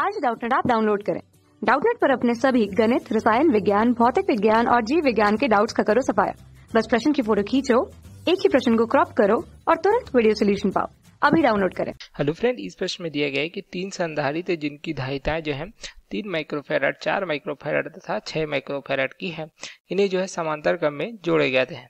आज डाउटनेट आप डाउनलोड करें डाउटनेट पर अपने सभी गणित रसायन विज्ञान भौतिक विज्ञान और जीव विज्ञान के डाउट्स का करो सफाया बस प्रश्न की फोटो खींचो एक ही प्रश्न को क्रॉप करो और तुरंत वीडियो सोल्यूशन पाओ अभी डाउनलोड करें हेलो फ्रेंड इस प्रश्न में दिया गया है कि तीन संधारित जिनकी धारिताएं जो है तीन माइक्रोफेराड चार माइक्रोफेराड तथा छह माइक्रोफेराड की है इन्हें जो है समांतर क्रम में जोड़े गए हैं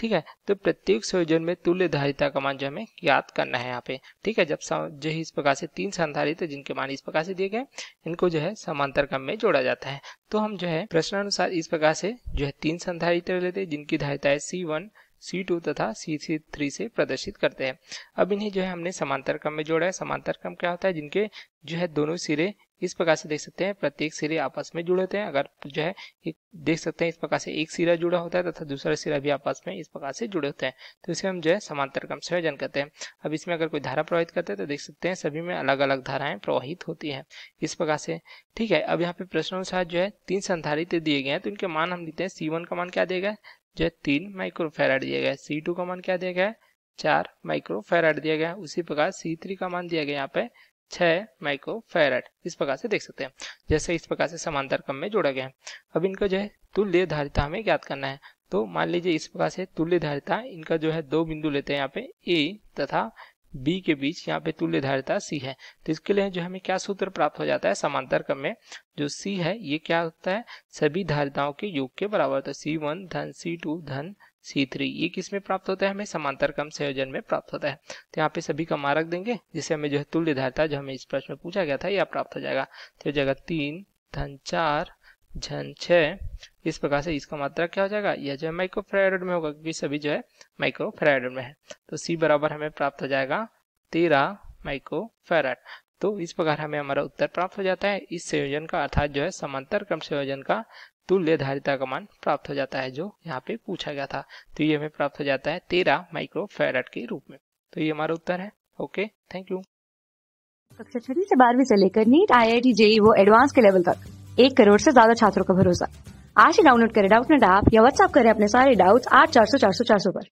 ठीक है तो प्रत्येक संयोजन में तुल्य धारिता का मान जो हमें याद करना है यहाँ पे ठीक है जब जो इस प्रकार से तीन संधारित जिनके मान इस प्रकार से दिए गए इनको जो है समांतर क्रम में जोड़ा जाता है तो हम जो है प्रश्न अनुसार इस प्रकार से जो है तीन संधारित लेते हैं जिनकी धारिताएं सी वन सी टू तथा C3 से प्रदर्शित करते हैं अब इन्हें जो है हमने समांतर क्रम में जोड़ा है समांतर क्रम क्या होता है जिनके जो है दोनों सिरे इस प्रकार से देख सकते हैं प्रत्येक सिरे आपस में जुड़े होते हैं अगर जो है देख सकते हैं इस प्रकार से एक सिरा जुड़ा होता है तथा दूसरा सिरा भी आपस में इस प्रकार से जुड़े होते हैं तो इसे हम जो है समांतर क्रम संयोजन कहते हैं अब इसमें अगर कोई धारा प्रवाहित करते हैं तो देख सकते हैं सभी में अलग अलग धाराएं प्रवाहित होती है इस प्रकार से ठीक है अब यहाँ पे प्रश्न अनुसार जो है तीन संधारित दिए गए हैं तो इनके मान हम लेते हैं सी का मान क्या देगा जो है तीन माइक्रोफेराइड दिया गया सी का मान क्या दिया गया है चार माइक्रो फेराड दिया गया उसी प्रकार सी थ्री का मान दिया गया यहाँ पे छह माइक्रो फेराड इस प्रकार से देख सकते हैं जैसे इस प्रकार से समांतर क्रम में जोड़ा गया है अब इनका जो है तुल्य धारिता हमें ज्ञात करना है तो मान लीजिए इस प्रकार से तुल्य धारिता इनका जो है दो बिंदु लेते हैं यहाँ पे ए तथा बी के बीच यहाँ पे तुल्य धारिता सी है तो इसके लिए जो हमें क्या सूत्र प्राप्त हो जाता है समांतर क्रम में जो सी है ये क्या होता है सभी धारिताओं के योग के बराबर होता है सी वन धन सी टू धन सी थ्री ये किस में प्राप्त होता है हमें समांतर क्रम संयोजन में प्राप्त होता है तो यहाँ पे सभी का मारक देंगे जिससे हमें जो है तुल्य धारता जो हमें इस प्रश्न में पूछा गया था यह प्राप्त हो जाएगा तो हो जाएगा तीन धन चार झन छ इस प्रकार से इसका मात्रा क्या हो जाएगा यह जो है माइक्रोफ्राइड में होगा क्योंकि सभी जो है माइक्रोफ्राइड में है तो सी बराबर हमें प्राप्त हो जाएगा तेरह माइक्रोफेराड तो इस प्रकार हमें हमारा उत्तर प्राप्त हो जाता है इस संयोजन का अर्थात जो है समांतर क्रम संयोजन का तुल्य धारिता का मान प्राप्त हो जाता है जो यहाँ पे पूछा गया था तो ये हमें प्राप्त हो जाता है तेरह माइक्रो फेराड के रूप में तो ये हमारा उत्तर है ओके थैंक यू कक्षा छठी से बारहवीं से लेकर NEET I I T JEE वो एडवांस के लेवल तक एक करोड़ से ज्यादा छात्रों का भरोसा आज ही डाउनलोड करें डाउट नेट ऐप या व्हाट्सएप करें अपने सारे डाउट्स आठ चार सौ चार सौ चार सौ पर